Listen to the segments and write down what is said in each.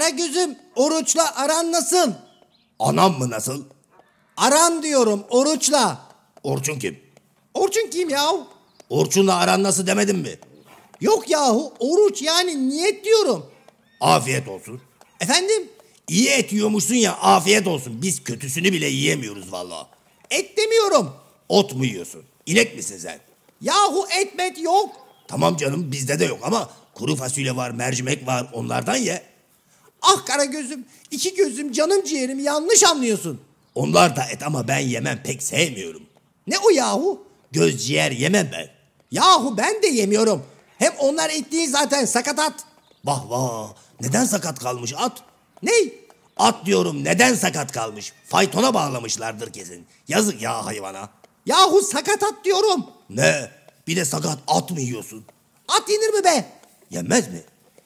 gözüm oruçla aran nasıl? Anam mı nasıl? Aran diyorum oruçla. Orçun kim? Orçun kim yahu? Orçun'la aran nasıl demedim mi? Yok yahu oruç yani niyet diyorum. Afiyet olsun. Efendim? İyi et yiyormuşsun ya afiyet olsun. Biz kötüsünü bile yiyemiyoruz valla. Et demiyorum. Ot mu yiyorsun? İnek misin sen? Yahu et met yok. Tamam canım bizde de yok ama kuru fasulye var, mercimek var onlardan ye. Ah kara gözüm, iki gözüm, canım ciğerim yanlış anlıyorsun. Onlar da et ama ben yemem pek sevmiyorum. Ne o yahu? Göz ciğer yemem ben. Yahu ben de yemiyorum. Hem onlar et zaten sakat at. Vah vah neden sakat kalmış at? Ney? At diyorum neden sakat kalmış? Faytona bağlamışlardır kesin. Yazık ya hayvana. Yahu sakat at diyorum. Ne? Bir de sakat at mı yiyorsun? At yenir mi be? Yenmez mi?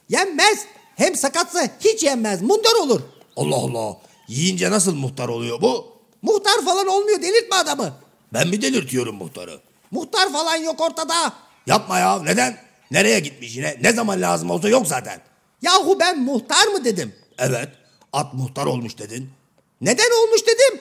Yenmez. Hem sakatsa hiç yenmez mundar olur. Allah Allah. Yiyince nasıl muhtar oluyor bu? Muhtar falan olmuyor delirtme adamı. Ben mi delirtiyorum muhtarı? Muhtar falan yok ortada. Yapma ya neden? Nereye gitmiş yine? Ne zaman lazım olsa yok zaten. Yahu ben muhtar mı dedim? Evet. At muhtar olmuş dedin. Neden olmuş dedim?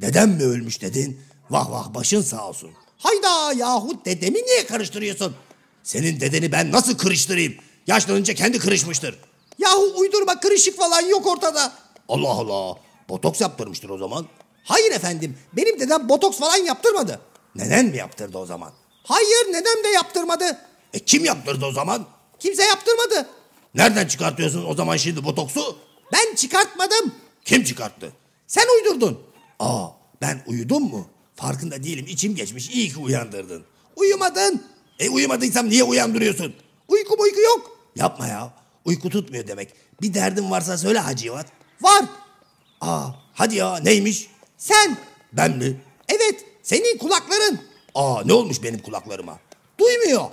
Dedem mi ölmüş dedin? Vah vah başın sağ olsun. Hayda yahu dedemi niye karıştırıyorsun? Senin dedeni ben nasıl kırıştırayım? Yaşlanınca kendi kırışmıştır. Yahu uydurma kırışık falan yok ortada. Allah Allah. Botoks yaptırmıştır o zaman. Hayır efendim. Benim dedem botoks falan yaptırmadı. Neden mi yaptırdı o zaman? Hayır neden de yaptırmadı. E kim yaptırdı o zaman? Kimse yaptırmadı. Nereden çıkartıyorsun o zaman şimdi botoksu? Ben çıkartmadım. Kim çıkarttı? Sen uydurdun. Aa ben uyudum mu? Farkında değilim içim geçmiş iyi ki uyandırdın. Uyumadın. E uyumadıysam niye uyandırıyorsun? Uyku uyku yok. Yapma ya. Uyku tutmuyor demek. Bir derdin varsa söyle Hacı Yıvat. Var. Aa hadi ya neymiş? Sen. Ben mi? Evet senin kulakların. Aa ne olmuş benim kulaklarıma? Duymuyor.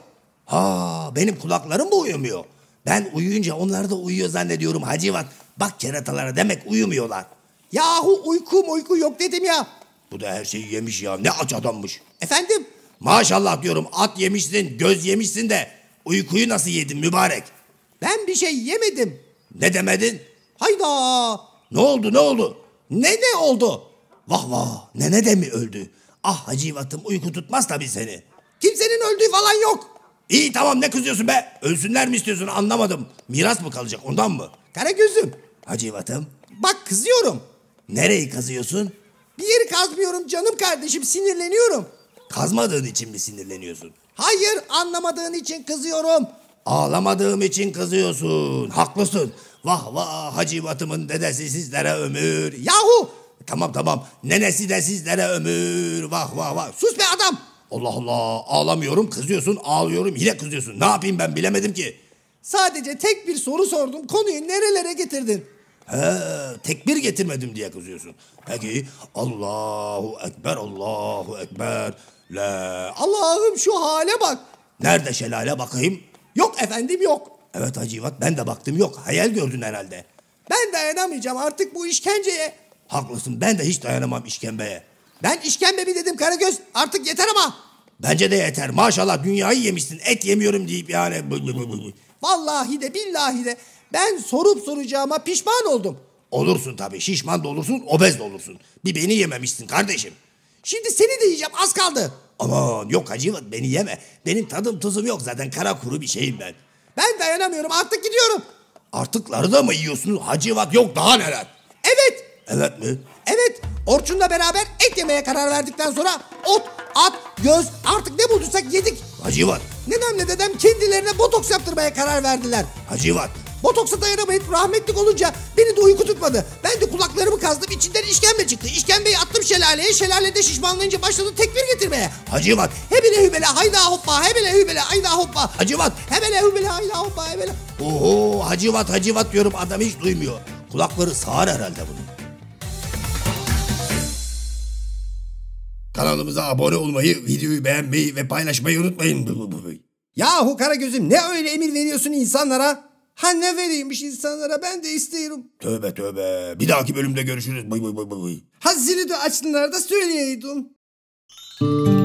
Ha benim kulaklarım mı uyumuyor? Ben uyuyunca onlar da uyuyor zannediyorum Hacı Yıvat. Bak keratalara demek uyumuyorlar. Yahu uyku uyku yok dedim ya. Bu da her şeyi yemiş ya. Ne aç adammış. Efendim? Maşallah diyorum at yemişsin, göz yemişsin de uykuyu nasıl yedin mübarek? Ben bir şey yemedim. Ne demedin? Hayda! Ne oldu ne oldu? Ne ne oldu? Vah vah nene de mi öldü? Ah hacivatım uyku tutmaz tabii seni. Kimsenin öldüğü falan yok. İyi tamam ne kızıyorsun be? Ölsünler mi istiyorsun anlamadım. Miras mı kalacak ondan mı? Karagözüm. Hacivatım. Bak kızıyorum. Nereyi kazıyorsun? Bir yeri kazmıyorum canım kardeşim sinirleniyorum. Kazmadığın için mi sinirleniyorsun? Hayır anlamadığın için kızıyorum. Ağlamadığım için kızıyorsun. Haklısın. Vah vah Hacı Batım'ın dedesi sizlere ömür. Yahu! Tamam tamam. Nenesi de sizlere ömür. Vah vah vah. Sus be adam. Allah Allah. Ağlamıyorum kızıyorsun. Ağlıyorum yine kızıyorsun. Ne yapayım ben bilemedim ki. Sadece tek bir soru sordum. Konuyu nerelere getirdin? He, tekbir getirmedim diye kızıyorsun. Peki Allahu Ekber, Allahu Ekber. La, Allah'ım şu hale bak. Nerede şelale bakayım? Yok efendim yok. Evet Hacı ben de baktım yok. Hayal gördün herhalde. Ben dayanamayacağım artık bu işkenceye. Haklısın ben de hiç dayanamam işkembeye. Ben işkembe mi dedim Karagöz artık yeter ama. Bence de yeter maşallah dünyayı yemişsin et yemiyorum deyip yani. Vallahi de billahi de ben sorup soracağıma pişman oldum. Olursun tabii şişman da olursun obez de olursun. Bir beni yememişsin kardeşim. Şimdi seni de yiyeceğim az kaldı. Aman yok acıvat beni yeme. Benim tadım tuzum yok zaten kara kuru bir şeyim ben. Ben dayanamıyorum artık gidiyorum. Artıkları da mı yiyorsunuz? Hacıvat yok daha neler? Evet. Evet mi? Evet. Orçun'la beraber et yemeye karar verdikten sonra ot, at, göz artık ne bulduysak yedik. Hacıvat. Nenemle dedem kendilerine botoks yaptırmaya karar verdiler. Hacıvat Botoksa dayanamayıp rahmetlik olunca beni de uyku tutmadı. Ben de kulaklarımı kazdım içinden işkembe çıktı. İşkembeyi attım şelaleye. Şelalede şişmanlayınca başladı tekbir getirmeye. Hacivat hebele hübele hayda hoppa hebele hübele hayda hoppa. Hacivat hebele hübele hayda hoppa hebele. Oho hacivat hacivat diyorum adam hiç duymuyor. Kulakları sağır herhalde bunun. Kanalımıza abone olmayı, videoyu beğenmeyi ve paylaşmayı unutmayın. Yahu gözüm, ne öyle emir veriyorsun insanlara? Ha ne vereymiş insanlara ben de isteyirim. Tövbe tövbe. Bir dahaki bölümde görüşürüz. buy buy buy buy. Ha zili de açtınlar da söyleyeydin.